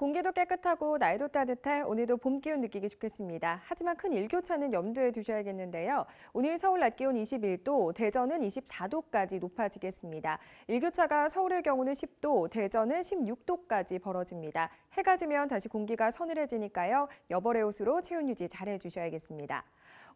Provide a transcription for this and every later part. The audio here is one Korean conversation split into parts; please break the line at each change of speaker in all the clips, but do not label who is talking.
공기도 깨끗하고 날도 따뜻해 오늘도 봄 기운 느끼기 좋겠습니다. 하지만 큰 일교차는 염두에 두셔야겠는데요. 오늘 서울 낮 기온 21도, 대전은 24도까지 높아지겠습니다. 일교차가 서울의 경우는 10도, 대전은 16도까지 벌어집니다. 해가 지면 다시 공기가 서늘해지니까요. 여벌의 옷으로 체온 유지 잘 해주셔야겠습니다.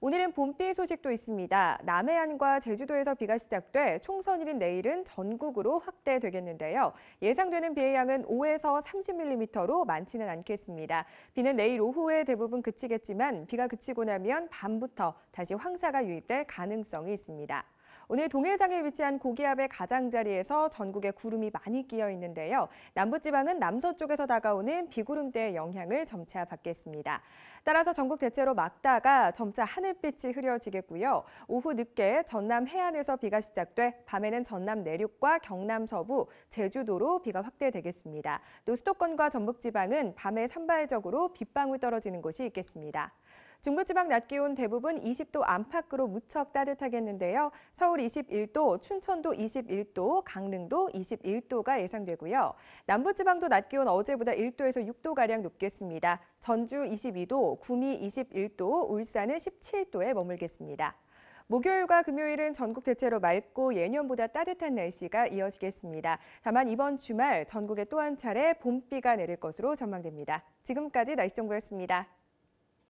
오늘은 봄비 소식도 있습니다. 남해안과 제주도에서 비가 시작돼 총선일인 내일은 전국으로 확대되겠는데요. 예상되는 비의 양은 5에서 30mm로 정도로 많지는 않겠습니다. 비는 내일 오후에 대부분 그치겠지만 비가 그치고 나면 밤부터 다시 황사가 유입될 가능성이 있습니다. 오늘 동해상에 위치한 고기압의 가장자리에서 전국에 구름이 많이 끼어 있는데요. 남부지방은 남서쪽에서 다가오는 비구름대의 영향을 점차 받겠습니다. 따라서 전국 대체로 막다가 점차 하늘빛이 흐려지겠고요. 오후 늦게 전남 해안에서 비가 시작돼 밤에는 전남 내륙과 경남 서부, 제주도로 비가 확대되겠습니다. 또 수도권과 전북 지방은 밤에 산발적으로 빗방울 떨어지는 곳이 있겠습니다. 중부지방 낮 기온 대부분 20도 안팎으로 무척 따뜻하겠는데요. 서울 21도, 춘천도 21도, 강릉도 21도가 예상되고요. 남부지방도 낮 기온 어제보다 1도에서 6도가량 높겠습니다. 전주 22도, 구미 21도, 울산은 17도에 머물겠습니다. 목요일과 금요일은 전국 대체로 맑고 예년보다 따뜻한 날씨가 이어지겠습니다. 다만 이번 주말 전국에 또 한 차례 봄비가 내릴 것으로 전망됩니다. 지금까지 날씨 정보였습니다.